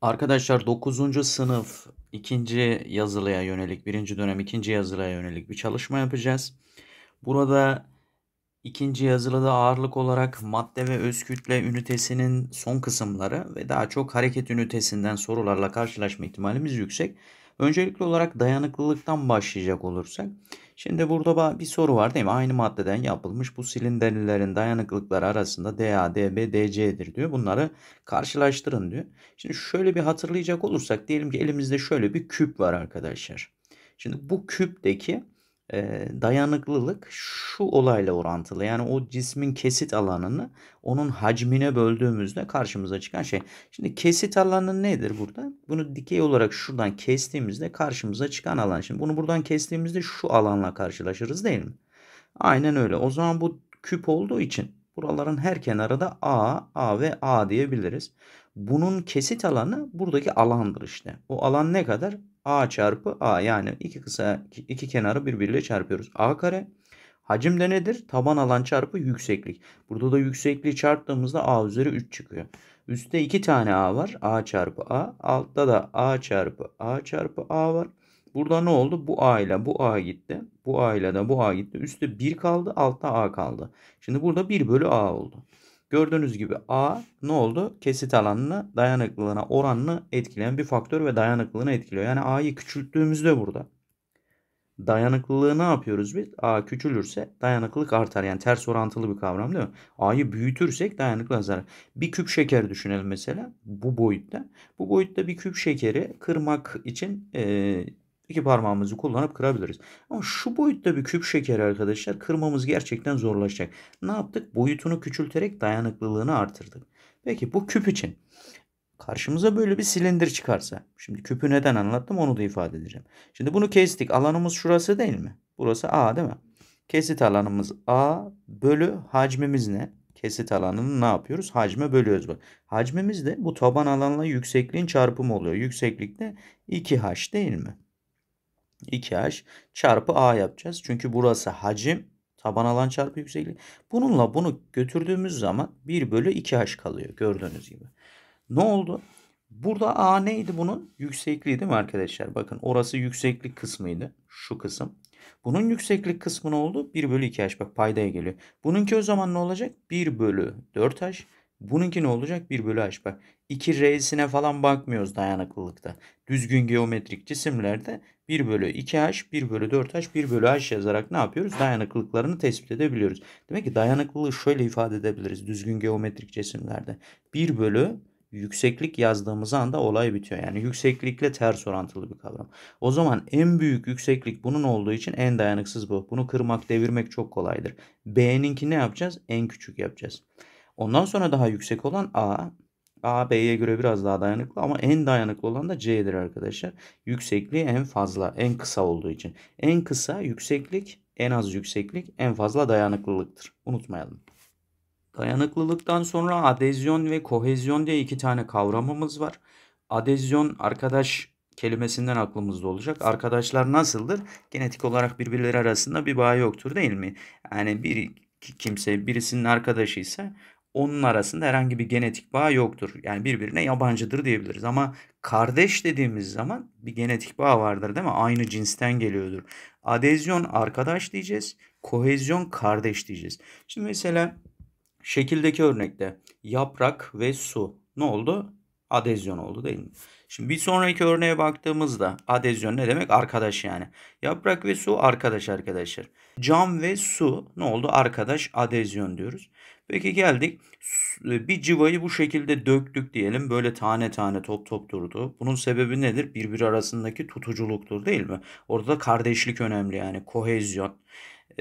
Arkadaşlar 9. sınıf 2. yazılıya yönelik 1. dönem 2. yazılıya yönelik bir çalışma yapacağız. Burada 2. yazılıda ağırlık olarak madde ve öz kütle ünitesinin son kısımları ve daha çok hareket ünitesinden sorularla karşılaşma ihtimalimiz yüksek. Öncelikli olarak dayanıklılıktan başlayacak olursak Şimdi burada bir soru var değil mi? Aynı maddeden yapılmış bu silindirlerin dayanıklıkları arasında DA, DB, DC'dir diyor. Bunları karşılaştırın diyor. Şimdi şöyle bir hatırlayacak olursak diyelim ki elimizde şöyle bir küp var arkadaşlar. Şimdi bu küpteki e, dayanıklılık şu olayla orantılı. Yani o cismin kesit alanını onun hacmine böldüğümüzde karşımıza çıkan şey. Şimdi kesit alanı nedir burada? Bunu dikey olarak şuradan kestiğimizde karşımıza çıkan alan. Şimdi bunu buradan kestiğimizde şu alanla karşılaşırız değil mi? Aynen öyle. O zaman bu küp olduğu için buraların her kenarı da A, A ve A diyebiliriz. Bunun kesit alanı buradaki alandır işte. O alan ne kadar? A çarpı A yani iki kısa iki kenarı birbiriyle çarpıyoruz. A kare hacim de nedir? Taban alan çarpı yükseklik. Burada da yüksekliği çarptığımızda A üzeri 3 çıkıyor. Üste iki tane A var. A çarpı A. Altta da A çarpı A çarpı A var. Burada ne oldu? Bu A ile bu A gitti. Bu A ile de bu A gitti. Üstte 1 kaldı. Altta A kaldı. Şimdi burada 1 bölü A oldu. Gördüğünüz gibi A ne oldu? Kesit alanını dayanıklılığına oranını etkileyen bir faktör ve dayanıklılığını etkiliyor. Yani A'yı küçülttüğümüzde burada dayanıklılığı ne yapıyoruz biz? A küçülürse dayanıklılık artar. Yani ters orantılı bir kavram değil mi? A'yı büyütürsek dayanıklılık azalır. Bir küp şeker düşünelim mesela bu boyutta. Bu boyutta bir küp şekeri kırmak için e, İki parmağımızı kullanıp kırabiliriz. Ama şu boyutta bir küp şeker arkadaşlar kırmamız gerçekten zorlaşacak. Ne yaptık? Boyutunu küçülterek dayanıklılığını artırdık. Peki bu küp için karşımıza böyle bir silindir çıkarsa. Şimdi küpü neden anlattım onu da ifade edeceğim. Şimdi bunu kestik. Alanımız şurası değil mi? Burası A değil mi? Kesit alanımız A bölü hacmimiz ne? Kesit alanını ne yapıyoruz? Hacme bölüyoruz bak. Hacmimiz de bu taban alanla yüksekliğin çarpımı oluyor. Yükseklik Yükseklikte 2H değil mi? 2H çarpı A yapacağız. Çünkü burası hacim taban alan çarpı yükseklik. Bununla bunu götürdüğümüz zaman 1 bölü 2H kalıyor gördüğünüz gibi. Ne oldu? Burada A neydi bunun? Yüksekliği değil mi arkadaşlar? Bakın orası yükseklik kısmıydı. Şu kısım. Bunun yükseklik kısmı ne oldu? 1 bölü 2H. Bak paydaya geliyor. Bununki o zaman ne olacak? 1 bölü 4H. Bununki ne olacak? 1 bölü h bak. 2 r'sine falan bakmıyoruz dayanıklılıkta. Düzgün geometrik cisimlerde 1 bölü 2h, 1 bölü 4h, 1 bölü h yazarak ne yapıyoruz? Dayanıklılıklarını tespit edebiliyoruz. Demek ki dayanıklılığı şöyle ifade edebiliriz düzgün geometrik cisimlerde. 1 bölü yükseklik yazdığımız anda olay bitiyor. Yani yükseklikle ters orantılı bir kavram. O zaman en büyük yükseklik bunun olduğu için en dayanıksız bu. Bunu kırmak, devirmek çok kolaydır. B'ninki ne yapacağız? En küçük yapacağız. Ondan sonra daha yüksek olan A. A B'ye göre biraz daha dayanıklı ama en dayanıklı olan da C'dir arkadaşlar. Yüksekliği en fazla, en kısa olduğu için. En kısa yükseklik, en az yükseklik, en fazla dayanıklılıktır. Unutmayalım. Dayanıklılıktan sonra adezyon ve kohezyon diye iki tane kavramımız var. Adezyon arkadaş kelimesinden aklımızda olacak. Arkadaşlar nasıldır? Genetik olarak birbirleri arasında bir bağ yoktur değil mi? Yani bir kimse birisinin arkadaşıysa onun arasında herhangi bir genetik bağ yoktur. Yani birbirine yabancıdır diyebiliriz ama kardeş dediğimiz zaman bir genetik bağ vardır değil mi? Aynı cinsten geliyordur. Adezyon arkadaş diyeceğiz, kohezyon kardeş diyeceğiz. Şimdi mesela şekildeki örnekte yaprak ve su ne oldu? Adezyon oldu değil mi? Şimdi bir sonraki örneğe baktığımızda adezyon ne demek? Arkadaş yani. Yaprak ve su arkadaş arkadaşlar. Cam ve su ne oldu? Arkadaş adezyon diyoruz. Peki geldik. E, bir civayı bu şekilde döktük diyelim. Böyle tane tane top top durdu. Bunun sebebi nedir? Birbiri arasındaki tutuculuktur değil mi? Orada da kardeşlik önemli yani kohezyon.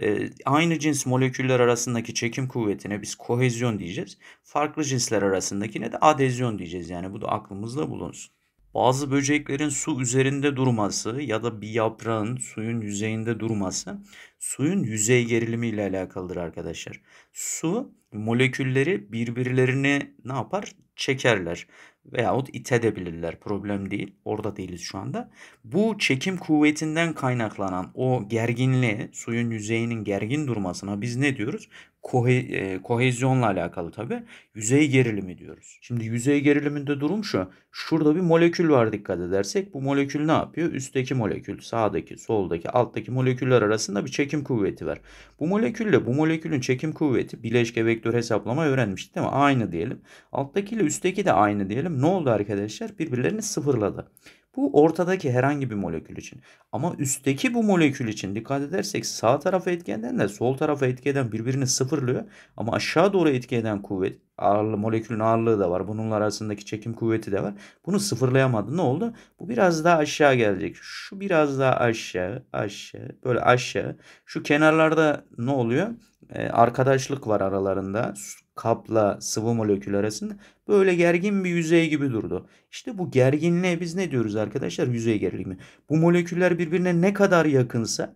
Ee, aynı cins moleküller arasındaki çekim kuvvetine biz kohezyon diyeceğiz. Farklı cinsler arasındakine de adezyon diyeceğiz. Yani bu da aklımızda bulunsun. Bazı böceklerin su üzerinde durması ya da bir yaprağın suyun yüzeyinde durması suyun yüzey gerilimi ile alakalıdır arkadaşlar. Su molekülleri birbirlerini ne yapar? Çekerler veyahut itedebilirler. Problem değil. Orada değiliz şu anda. Bu çekim kuvvetinden kaynaklanan o gerginliğe, suyun yüzeyinin gergin durmasına biz ne diyoruz? kohe, e, kohezyonla alakalı tabi yüzey gerilimi diyoruz. Şimdi yüzey geriliminde durum şu. Şurada bir molekül var dikkat edersek. Bu molekül ne yapıyor? Üstteki molekül, sağdaki, soldaki, alttaki moleküller arasında bir çekim kuvveti var. Bu molekülle bu molekülün çekim kuvveti bileşke vektör hesaplama öğrenmiştik değil mi? Aynı diyelim. Alttakiyle ile üstteki de aynı diyelim. Ne oldu arkadaşlar? Birbirlerini sıfırladı. Bu ortadaki herhangi bir molekül için. Ama üstteki bu molekül için dikkat edersek sağ tarafa etkenden de sol tarafa etkeden birbirini sıfırlıyor. Ama aşağı doğru etkeden kuvvet ağırlığı, molekülün ağırlığı da var. Bununla arasındaki çekim kuvveti de var. Bunu sıfırlayamadı. Ne oldu? Bu biraz daha aşağı gelecek. Şu biraz daha aşağı, aşağı, böyle aşağı. Şu kenarlarda ne oluyor? Ee, arkadaşlık var aralarında kapla sıvı molekül arasında böyle gergin bir yüzey gibi durdu. İşte bu gerginliğe biz ne diyoruz arkadaşlar? Yüzey gerilimi. Bu moleküller birbirine ne kadar yakınsa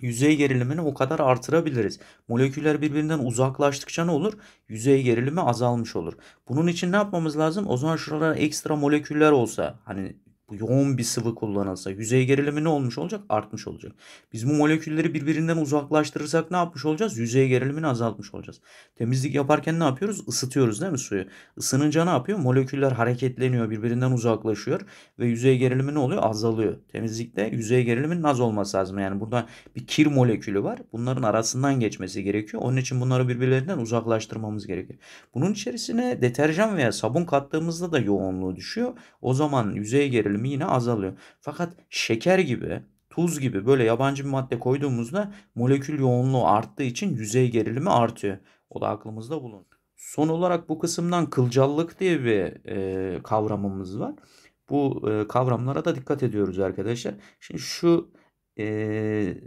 yüzey gerilimini o kadar artırabiliriz. Moleküller birbirinden uzaklaştıkça ne olur? Yüzey gerilimi azalmış olur. Bunun için ne yapmamız lazım? O zaman şuralara ekstra moleküller olsa hani bu yoğun bir sıvı kullanılsa yüzey gerilimi ne olmuş olacak? Artmış olacak. Biz bu molekülleri birbirinden uzaklaştırırsak ne yapmış olacağız? Yüzey gerilimini azaltmış olacağız. Temizlik yaparken ne yapıyoruz? Isıtıyoruz değil mi suyu? Isınınca ne yapıyor? Moleküller hareketleniyor, birbirinden uzaklaşıyor ve yüzey gerilimi ne oluyor? Azalıyor. Temizlikte yüzey geriliminin az olması lazım. Yani burada bir kir molekülü var. Bunların arasından geçmesi gerekiyor. Onun için bunları birbirlerinden uzaklaştırmamız gerekiyor. Bunun içerisine deterjan veya sabun kattığımızda da yoğunluğu düşüyor. O zaman yüzey gerilimi bölümü yine azalıyor. Fakat şeker gibi tuz gibi böyle yabancı bir madde koyduğumuzda molekül yoğunluğu arttığı için yüzey gerilimi artıyor. O da aklımızda bulun. Son olarak bu kısımdan kılcallık diye bir e, kavramımız var. Bu e, kavramlara da dikkat ediyoruz arkadaşlar. Şimdi şu e,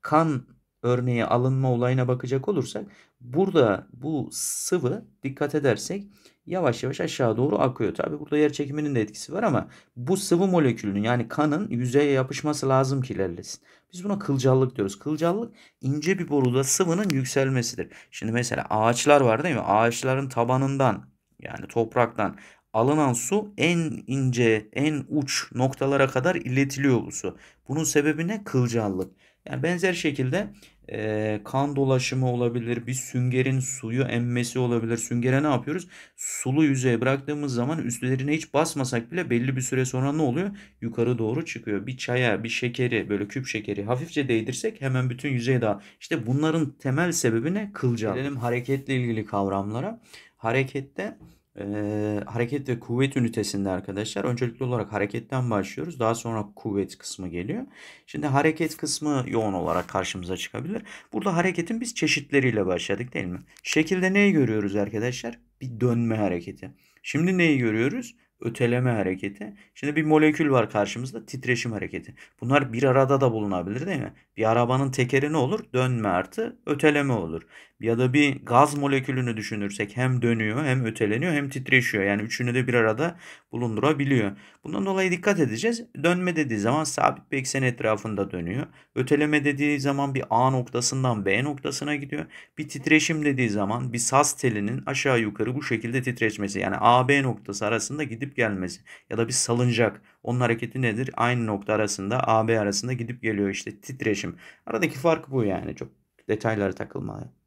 kan örneği alınma olayına bakacak olursak Burada bu sıvı dikkat edersek yavaş yavaş aşağı doğru akıyor. Tabi burada yer çekiminin de etkisi var ama bu sıvı molekülünün yani kanın yüzeye yapışması lazım ki ilerlesin. Biz buna kılcallık diyoruz. Kılcallık ince bir boruda sıvının yükselmesidir. Şimdi mesela ağaçlar var değil mi? Ağaçların tabanından yani topraktan alınan su en ince, en uç noktalara kadar iletiliyor bu su. Bunun sebebi ne? Kılcallık. Yani benzer şekilde e, kan dolaşımı olabilir, bir süngerin suyu emmesi olabilir. Süngere ne yapıyoruz? Sulu yüzeye bıraktığımız zaman üstlerine hiç basmasak bile belli bir süre sonra ne oluyor? Yukarı doğru çıkıyor. Bir çaya, bir şekeri, böyle küp şekeri hafifçe değdirsek hemen bütün yüzeye daha. İşte bunların temel sebebi ne? Kılcal. Gelelim hareketle ilgili kavramlara. Harekette e, hareket ve kuvvet ünitesinde arkadaşlar öncelikli olarak hareketten başlıyoruz. Daha sonra kuvvet kısmı geliyor. Şimdi hareket kısmı yoğun olarak karşımıza çıkabilir. Burada hareketin biz çeşitleriyle başladık değil mi? Şekilde neyi görüyoruz arkadaşlar? Bir dönme hareketi. Şimdi neyi görüyoruz? Öteleme hareketi. Şimdi bir molekül var karşımızda titreşim hareketi. Bunlar bir arada da bulunabilir değil mi? Bir arabanın tekeri ne olur? Dönme artı öteleme olur ya da bir gaz molekülünü düşünürsek hem dönüyor hem öteleniyor hem titreşiyor. Yani üçünü de bir arada bulundurabiliyor. Bundan dolayı dikkat edeceğiz. Dönme dediği zaman sabit bir eksen etrafında dönüyor. Öteleme dediği zaman bir A noktasından B noktasına gidiyor. Bir titreşim dediği zaman bir saz telinin aşağı yukarı bu şekilde titreşmesi. Yani A B noktası arasında gidip gelmesi ya da bir salıncak. Onun hareketi nedir? Aynı nokta arasında A B arasında gidip geliyor işte titreşim. Aradaki fark bu yani çok detaylara takılmayın.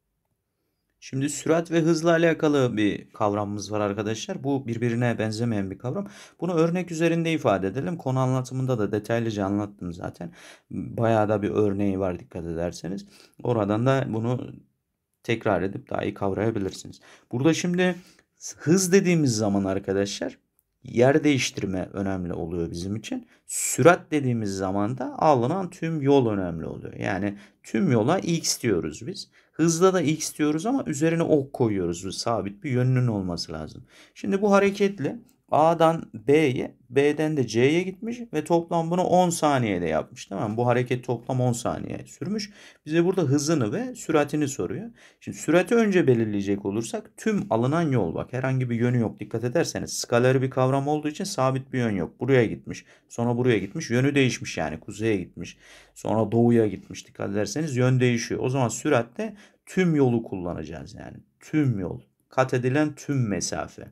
Şimdi sürat ve hızla alakalı bir kavramımız var arkadaşlar. Bu birbirine benzemeyen bir kavram. Bunu örnek üzerinde ifade edelim. Konu anlatımında da detaylıca anlattım zaten. Bayağı da bir örneği var dikkat ederseniz. Oradan da bunu tekrar edip daha iyi kavrayabilirsiniz. Burada şimdi hız dediğimiz zaman arkadaşlar yer değiştirme önemli oluyor bizim için. Sürat dediğimiz zaman da alınan tüm yol önemli oluyor. Yani tüm yola x diyoruz biz. Hızla da x diyoruz ama üzerine ok koyuyoruz. Sabit bir yönünün olması lazım. Şimdi bu hareketle A'dan B'ye, B'den de C'ye gitmiş ve toplam bunu 10 saniyede yapmış. Tamam Bu hareket toplam 10 saniye sürmüş. Bize burada hızını ve süratini soruyor. Şimdi sürati önce belirleyecek olursak tüm alınan yol bak herhangi bir yönü yok. Dikkat ederseniz skaleri bir kavram olduğu için sabit bir yön yok. Buraya gitmiş. Sonra buraya gitmiş. Yönü değişmiş yani kuzeye gitmiş. Sonra doğuya gitmiş. Dikkat ederseniz yön değişiyor. O zaman süratte tüm yolu kullanacağız yani. Tüm yol. Kat edilen tüm mesafe.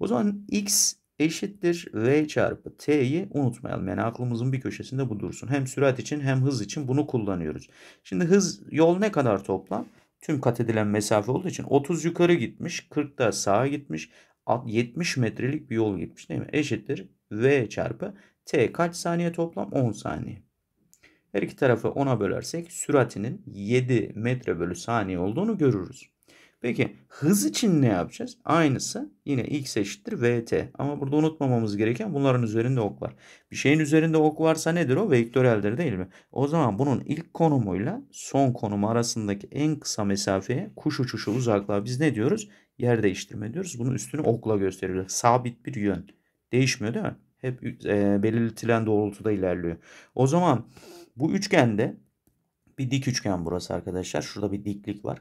O zaman x eşittir v çarpı t'yi unutmayalım. Yani aklımızın bir köşesinde bu dursun. Hem sürat için hem hız için bunu kullanıyoruz. Şimdi hız yol ne kadar toplam? Tüm kat edilen mesafe olduğu için 30 yukarı gitmiş, 40 da sağa gitmiş, 70 metrelik bir yol gitmiş değil mi? Eşittir v çarpı t kaç saniye toplam? 10 saniye. Her iki tarafı 10'a bölersek süratinin 7 metre bölü saniye olduğunu görürüz. Peki hız için ne yapacağız? Aynısı yine x eşittir vt. Ama burada unutmamamız gereken bunların üzerinde ok var. Bir şeyin üzerinde ok varsa nedir o? Vektöreldir değil mi? O zaman bunun ilk konumuyla son konumu arasındaki en kısa mesafeye kuş uçuşu uzaklığa biz ne diyoruz? Yer değiştirme diyoruz. Bunun üstünü okla gösteriyoruz. Sabit bir yön. Değişmiyor değil mi? Hep e, belirtilen doğrultuda ilerliyor. O zaman bu üçgende bir dik üçgen burası arkadaşlar. Şurada bir diklik var.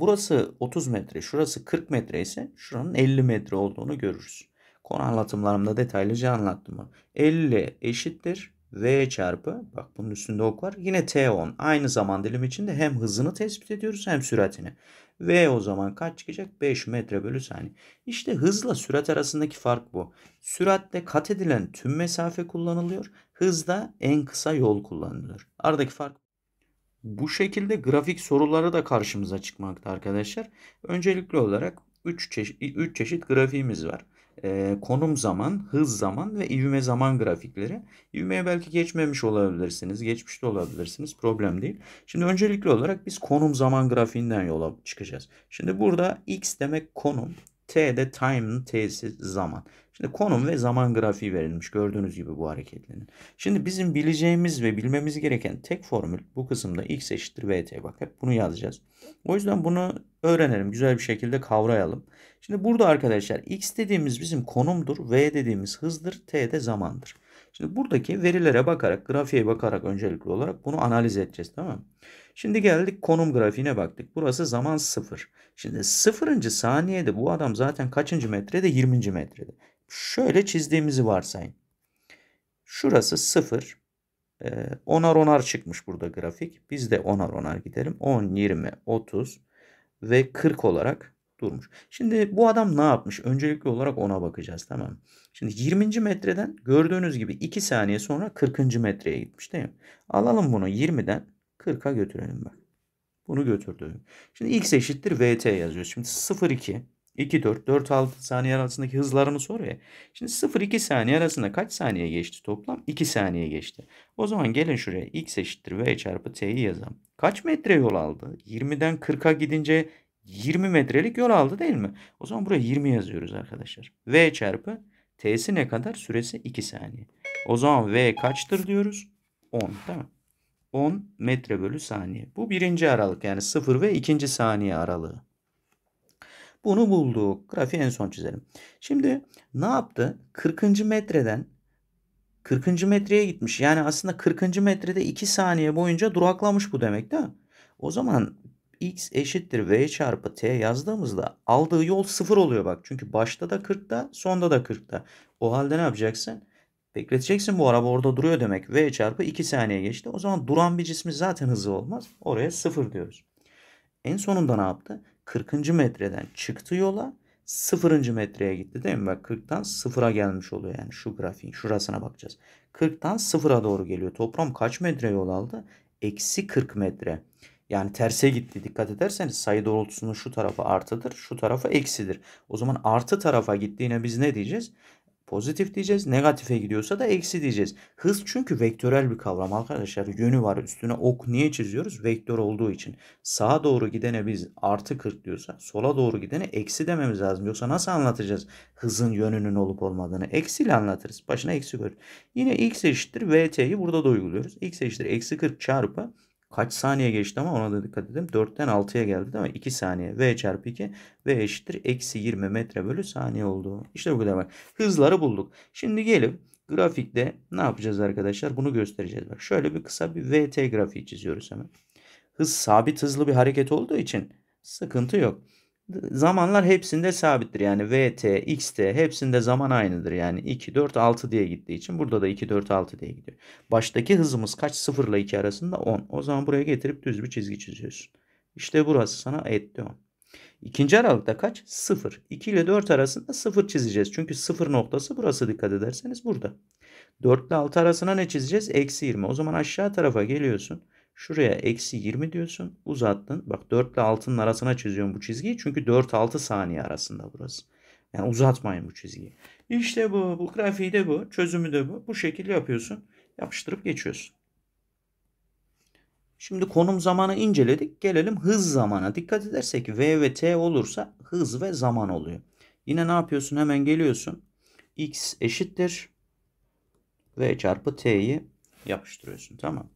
Burası 30 metre, şurası 40 metre ise şuranın 50 metre olduğunu görürüz. Konu anlatımlarımda detaylıca anlattım bunu. 50 eşittir V çarpı bak bunun üstünde ok var. Yine T10 aynı zaman dilimi içinde hem hızını tespit ediyoruz hem süratini. V o zaman kaç çıkacak? 5 metre bölü saniye. İşte hızla sürat arasındaki fark bu. Süratte kat edilen tüm mesafe kullanılıyor. Hızda en kısa yol kullanılıyor. Aradaki fark bu şekilde grafik soruları da karşımıza çıkmakta arkadaşlar. Öncelikli olarak 3 çeşit, 3 çeşit grafiğimiz var. E, konum zaman, hız zaman ve ivme zaman grafikleri. İvmeye belki geçmemiş olabilirsiniz, geçmişte olabilirsiniz. Problem değil. Şimdi öncelikli olarak biz konum zaman grafiğinden yola çıkacağız. Şimdi burada x demek konum, T de time'ın T'si zaman. Şimdi konum ve zaman grafiği verilmiş gördüğünüz gibi bu hareketlerin. Şimdi bizim bileceğimiz ve bilmemiz gereken tek formül bu kısımda x eşittir vt. Bak hep bunu yazacağız. O yüzden bunu öğrenelim. Güzel bir şekilde kavrayalım. Şimdi burada arkadaşlar x dediğimiz bizim konumdur. V dediğimiz hızdır. T de zamandır. Şimdi buradaki verilere bakarak, grafiğe bakarak öncelikli olarak bunu analiz edeceğiz tamam Şimdi geldik konum grafiğine baktık. Burası zaman sıfır. Şimdi sıfırıncı saniyede bu adam zaten kaçıncı metrede? 20. metrede. Şöyle çizdiğimizi varsayın. Şurası sıfır. Ee, onar onar çıkmış burada grafik. Biz de onar onar gidelim. 10, 20, 30 ve 40 olarak durmuş. Şimdi bu adam ne yapmış? Öncelikli olarak ona bakacağız tamam Şimdi 20. metreden gördüğünüz gibi 2 saniye sonra 40. metreye gitmiş değil mi? Alalım bunu 20'den 40'a götürelim bak. Bunu götürdü. Şimdi x eşittir vt yazıyoruz. Şimdi 0 2, 2 4, 4 6 saniye arasındaki hızlarını soruyor. Şimdi 0 2 saniye arasında kaç saniye geçti toplam? 2 saniye geçti. O zaman gelin şuraya x eşittir v çarpı t'yi yazalım. Kaç metre yol aldı? 20'den 40'a gidince 20 metrelik yol aldı değil mi? O zaman buraya 20 yazıyoruz arkadaşlar. V çarpı T'si ne kadar? Süresi 2 saniye. O zaman V kaçtır diyoruz? 10 değil mi? 10 metre bölü saniye. Bu birinci aralık yani 0 ve ikinci saniye aralığı. Bunu bulduk. Grafiği en son çizelim. Şimdi ne yaptı? 40. metreden 40. metreye gitmiş. Yani aslında 40. metrede 2 saniye boyunca duraklamış bu demek değil mi? O zaman x eşittir v çarpı t yazdığımızda aldığı yol sıfır oluyor bak. Çünkü başta da 40'ta sonda da 40'ta. O halde ne yapacaksın? Bekleteceksin bu araba orada duruyor demek. V çarpı 2 saniye geçti. O zaman duran bir cismi zaten hızı olmaz. Oraya sıfır diyoruz. En sonunda ne yaptı? 40. metreden çıktı yola 0. metreye gitti değil mi? Bak 40'tan 0'a gelmiş oluyor yani şu grafiğin şurasına bakacağız. 40'tan 0'a doğru geliyor. Toplam kaç metre yol aldı? Eksi 40 metre. Yani terse gitti. Dikkat ederseniz sayı doğrultusunun şu tarafa artıdır, şu tarafı eksidir. O zaman artı tarafa gittiğine biz ne diyeceğiz? Pozitif diyeceğiz. Negatife gidiyorsa da eksi diyeceğiz. Hız çünkü vektörel bir kavram arkadaşlar. Yönü var üstüne ok niye çiziyoruz? Vektör olduğu için. Sağa doğru gidene biz artı 40 diyorsa sola doğru gidene eksi dememiz lazım. Yoksa nasıl anlatacağız hızın yönünün olup olmadığını? Eksiyle anlatırız. Başına eksi koyuyoruz. Yine x eşittir vt'yi burada da uyguluyoruz. x eşittir eksi 40 çarpı kaç saniye geçti ama ona da dikkat edelim. 4'ten 6'ya geldi değil mi? 2 saniye. V çarpı 2. V eşittir. Eksi 20 metre bölü saniye oldu. İşte bu kadar bak. Hızları bulduk. Şimdi gelip grafikte ne yapacağız arkadaşlar? Bunu göstereceğiz. Bak şöyle bir kısa bir VT grafiği çiziyoruz hemen. Hız sabit hızlı bir hareket olduğu için sıkıntı yok. Zamanlar hepsinde sabittir. Yani VT, XT hepsinde zaman aynıdır. Yani 2, 4, 6 diye gittiği için burada da 2, 4, 6 diye gidiyor. Baştaki hızımız kaç? 0 ile 2 arasında 10. O zaman buraya getirip düz bir çizgi çiziyorsun. İşte burası sana etti 10. İkinci aralıkta kaç? 0. 2 ile 4 arasında 0 çizeceğiz. Çünkü 0 noktası burası dikkat ederseniz burada. 4 ile 6 arasına ne çizeceğiz? Eksi 20. O zaman aşağı tarafa geliyorsun. Şuraya eksi 20 diyorsun. Uzattın. Bak 4 ile 6'nın arasına çiziyorum bu çizgiyi. Çünkü 4-6 saniye arasında burası. Yani uzatmayın bu çizgiyi. İşte bu. Bu grafiği de bu. Çözümü de bu. Bu şekilde yapıyorsun. Yapıştırıp geçiyorsun. Şimdi konum zamanı inceledik. Gelelim hız zamana. Dikkat edersek V ve T olursa hız ve zaman oluyor. Yine ne yapıyorsun? Hemen geliyorsun. X eşittir. V çarpı T'yi yapıştırıyorsun. Tamam.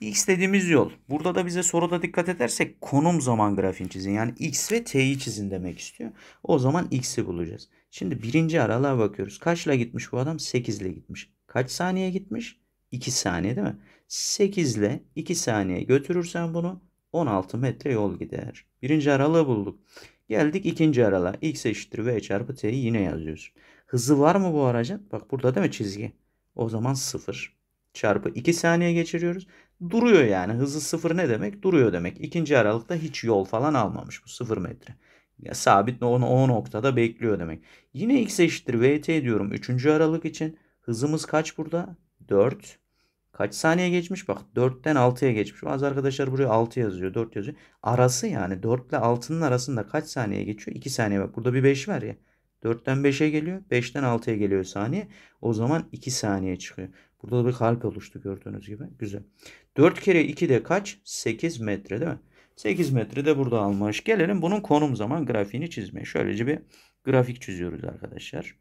X yol. Burada da bize soruda dikkat edersek konum zaman grafiğini çizin. Yani X ve T'yi çizin demek istiyor. O zaman X'i bulacağız. Şimdi birinci aralığa bakıyoruz. Kaçla gitmiş bu adam? 8 ile gitmiş. Kaç saniye gitmiş? 2 saniye değil mi? 8 ile 2 saniye götürürsen bunu 16 metre yol gider. Birinci aralığı bulduk. Geldik ikinci aralığa. X eşittir V çarpı T'yi yine yazıyoruz. Hızı var mı bu aracın? Bak burada değil mi çizgi? O zaman 0 çarpı 2 saniye geçiriyoruz. Duruyor yani. Hızı sıfır ne demek? Duruyor demek. İkinci aralıkta hiç yol falan almamış bu sıfır metre. Ya sabit o, o noktada bekliyor demek. Yine x eşittir vt diyorum üçüncü aralık için. Hızımız kaç burada? 4. Kaç saniye geçmiş? Bak 4'ten 6'ya geçmiş. Bazı arkadaşlar buraya 6 yazıyor, 4 yazıyor. Arası yani 4 ile 6'nın arasında kaç saniye geçiyor? 2 saniye. Bak burada bir 5 var ya. 4'ten 5'e geliyor. 5'ten 6'ya geliyor saniye. O zaman 2 saniye çıkıyor. Burada da bir kalp oluştu gördüğünüz gibi. Güzel. 4 kere 2 de kaç? 8 metre değil mi? 8 metre de burada almış. Gelelim bunun konum zaman grafiğini çizmeye. Şöylece bir grafik çiziyoruz arkadaşlar.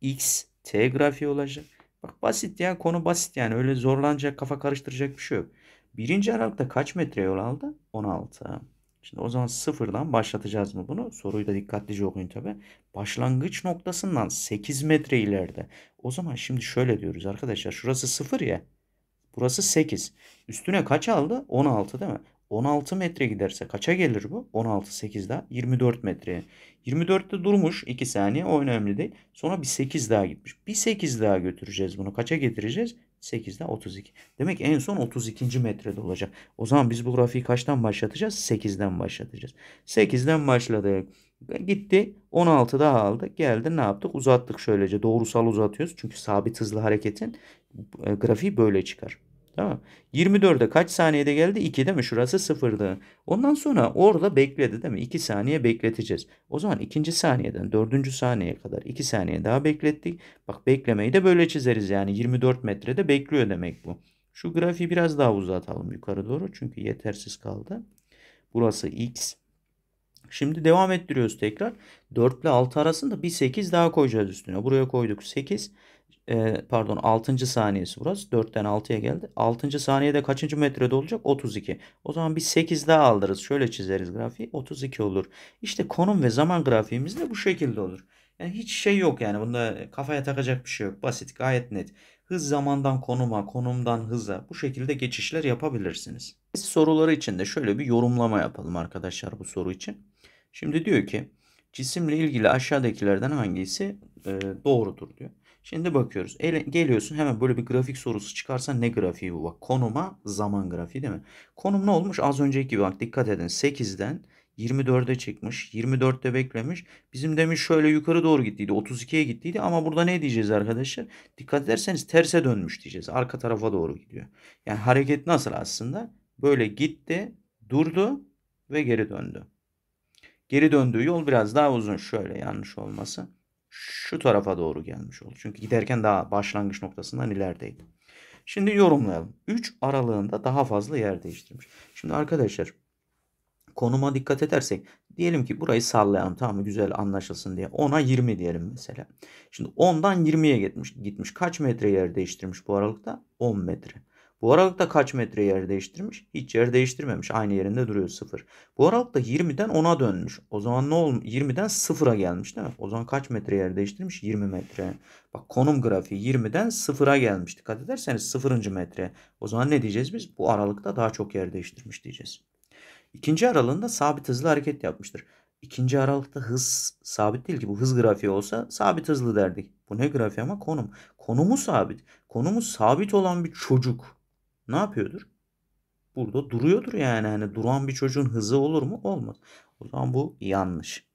X, T grafiği olacak. Bak basit yani konu basit yani öyle zorlanacak kafa karıştıracak bir şey yok. Birinci aralıkta kaç metre yol aldı? 16. Şimdi o zaman sıfırdan başlatacağız mı bunu? Soruyu da dikkatlice okuyun tabi. Başlangıç noktasından 8 metre ileride. O zaman şimdi şöyle diyoruz arkadaşlar. Şurası sıfır ya. Burası 8. Üstüne kaç aldı? 16 değil mi? 16 metre giderse kaça gelir bu? 16, 8 daha 24 metreye. 24'te durmuş 2 saniye o önemli değil. Sonra bir 8 daha gitmiş. Bir 8 daha götüreceğiz bunu. Kaça getireceğiz? 8'de 32. Demek en son 32. metrede olacak. O zaman biz bu grafiği kaçtan başlatacağız? 8'den başlatacağız. 8'den başladık. Gitti 16 daha aldık. Geldi ne yaptık? Uzattık şöylece. Doğrusal uzatıyoruz. Çünkü sabit hızlı hareketin e, grafiği böyle çıkar. Tamam. 24'e kaç saniyede geldi? 2 değil mi? Şurası 0'dı. Ondan sonra orada bekledi değil mi? 2 saniye bekleteceğiz. O zaman ikinci saniyeden dördüncü saniyeye kadar 2 saniye daha beklettik. Bak beklemeyi de böyle çizeriz. Yani 24 metrede bekliyor demek bu. Şu grafiği biraz daha uzatalım yukarı doğru. Çünkü yetersiz kaldı. Burası x. Şimdi devam ettiriyoruz tekrar. 4 ile 6 arasında bir 8 daha koyacağız üstüne. Buraya koyduk 8. 8 e, pardon 6. saniyesi burası. 4'ten 6'ya geldi. 6. saniyede kaçıncı metrede olacak? 32. O zaman bir 8 daha alırız. Şöyle çizeriz grafiği. 32 olur. İşte konum ve zaman grafiğimiz de bu şekilde olur. Yani hiç şey yok yani bunda kafaya takacak bir şey yok. Basit gayet net. Hız zamandan konuma, konumdan hıza bu şekilde geçişler yapabilirsiniz. Soruları için de şöyle bir yorumlama yapalım arkadaşlar bu soru için. Şimdi diyor ki cisimle ilgili aşağıdakilerden hangisi e, doğrudur diyor. Şimdi bakıyoruz. Ele, geliyorsun hemen böyle bir grafik sorusu çıkarsa ne grafiği bu? Bak konuma zaman grafiği değil mi? Konum ne olmuş? Az önceki gibi bak dikkat edin. 8'den 24'e çıkmış. 24'te beklemiş. Bizim demiş şöyle yukarı doğru gittiydi. 32'ye gittiydi ama burada ne diyeceğiz arkadaşlar? Dikkat ederseniz terse dönmüş diyeceğiz. Arka tarafa doğru gidiyor. Yani hareket nasıl aslında? Böyle gitti, durdu ve geri döndü. Geri döndüğü yol biraz daha uzun. Şöyle yanlış olmasın şu tarafa doğru gelmiş oldu. Çünkü giderken daha başlangıç noktasından ilerideydi. Şimdi yorumlayalım. 3 aralığında daha fazla yer değiştirmiş. Şimdi arkadaşlar konuma dikkat edersek diyelim ki burayı sallayalım tamam mı güzel anlaşılsın diye 10'a 20 diyelim mesela. Şimdi 10'dan 20'ye gitmiş, gitmiş. Kaç metre yer değiştirmiş bu aralıkta? 10 metre. Bu aralıkta kaç metre yer değiştirmiş? Hiç yer değiştirmemiş. Aynı yerinde duruyor 0. Bu aralıkta 20'den 10'a dönmüş. O zaman ne olur? 20'den 0'a gelmiş değil mi? O zaman kaç metre yer değiştirmiş? 20 metre. Bak konum grafiği 20'den 0'a gelmiş. Dikkat ederseniz 0. metre. O zaman ne diyeceğiz biz? Bu aralıkta daha çok yer değiştirmiş diyeceğiz. İkinci aralığında sabit hızlı hareket yapmıştır. İkinci aralıkta hız sabit değil ki bu hız grafiği olsa sabit hızlı derdik. Bu ne grafiği ama konum. Konumu sabit. Konumu sabit olan bir çocuk ne yapıyordur? Burada duruyordur yani. Hani duran bir çocuğun hızı olur mu? Olmaz. O zaman bu yanlış.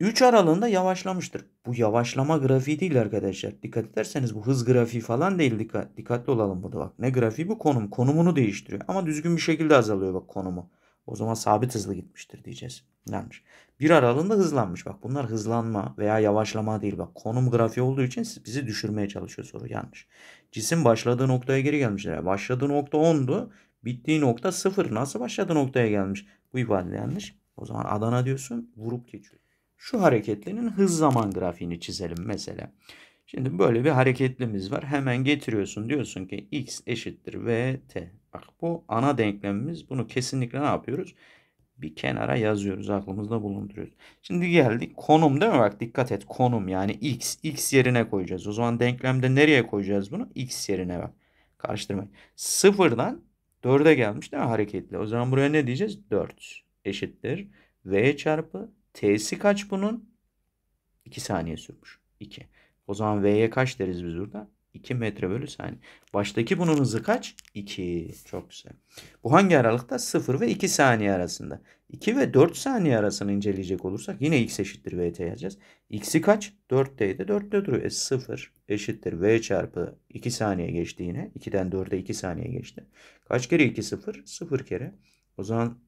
3 aralığında yavaşlamıştır. Bu yavaşlama grafiği değil arkadaşlar. Dikkat ederseniz bu hız grafiği falan değil. Dikkat, dikkatli olalım burada bak. Ne grafiği bu? Konum. Konumunu değiştiriyor. Ama düzgün bir şekilde azalıyor bak konumu. O zaman sabit hızlı gitmiştir diyeceğiz. Yanlış. Bir aralığında hızlanmış. Bak bunlar hızlanma veya yavaşlama değil. Bak konum grafiği olduğu için bizi düşürmeye çalışıyor soru. Yanlış. Cisim başladığı noktaya geri gelmişler. Yani başladığı nokta 10'du. Bittiği nokta 0. Nasıl başladığı noktaya gelmiş? Bu ifade yanlış. O zaman Adana diyorsun vurup geçiyor. Şu hareketlerin hız zaman grafiğini çizelim mesela. Şimdi böyle bir hareketlimiz var. Hemen getiriyorsun diyorsun ki x eşittir vt. Bak bu ana denklemimiz. Bunu kesinlikle ne yapıyoruz? bir kenara yazıyoruz. Aklımızda bulunduruyoruz. Şimdi geldik konum değil mi? Bak dikkat et konum yani x. x yerine koyacağız. O zaman denklemde nereye koyacağız bunu? x yerine bak. Karıştırmayın. Sıfırdan 4'e gelmiş değil mi hareketli? O zaman buraya ne diyeceğiz? 4 eşittir. V çarpı T'si kaç bunun? 2 saniye sürmüş. 2. O zaman V'ye kaç deriz biz burada? 2 metre bölü saniye. Baştaki bunun hızı kaç? 2. Çok güzel. Bu hangi aralıkta? 0 ve 2 saniye arasında. 2 ve 4 saniye arasını inceleyecek olursak yine x eşittir vt yazacağız. x'i kaç? 4 4'teydi. 4'te duruyor. E 0 eşittir v çarpı 2 saniye geçti yine. 2'den 4'e 2 saniye geçti. Kaç kere 2 0? 0 kere. O zaman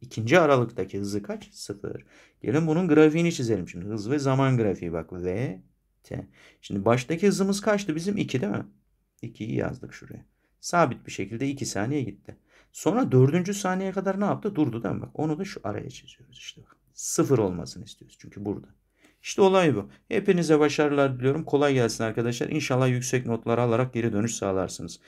ikinci aralıktaki hızı kaç? 0. Gelin bunun grafiğini çizelim şimdi. Hız ve zaman grafiği bak. V Şimdi baştaki hızımız kaçtı bizim? 2 değil mi? 2'yi yazdık şuraya. Sabit bir şekilde 2 saniye gitti. Sonra 4. saniyeye kadar ne yaptı? Durdu değil mi? Bak onu da şu araya çiziyoruz işte. Bak. Sıfır olmasını istiyoruz çünkü burada. İşte olay bu. Hepinize başarılar diliyorum. Kolay gelsin arkadaşlar. İnşallah yüksek notlar alarak geri dönüş sağlarsınız.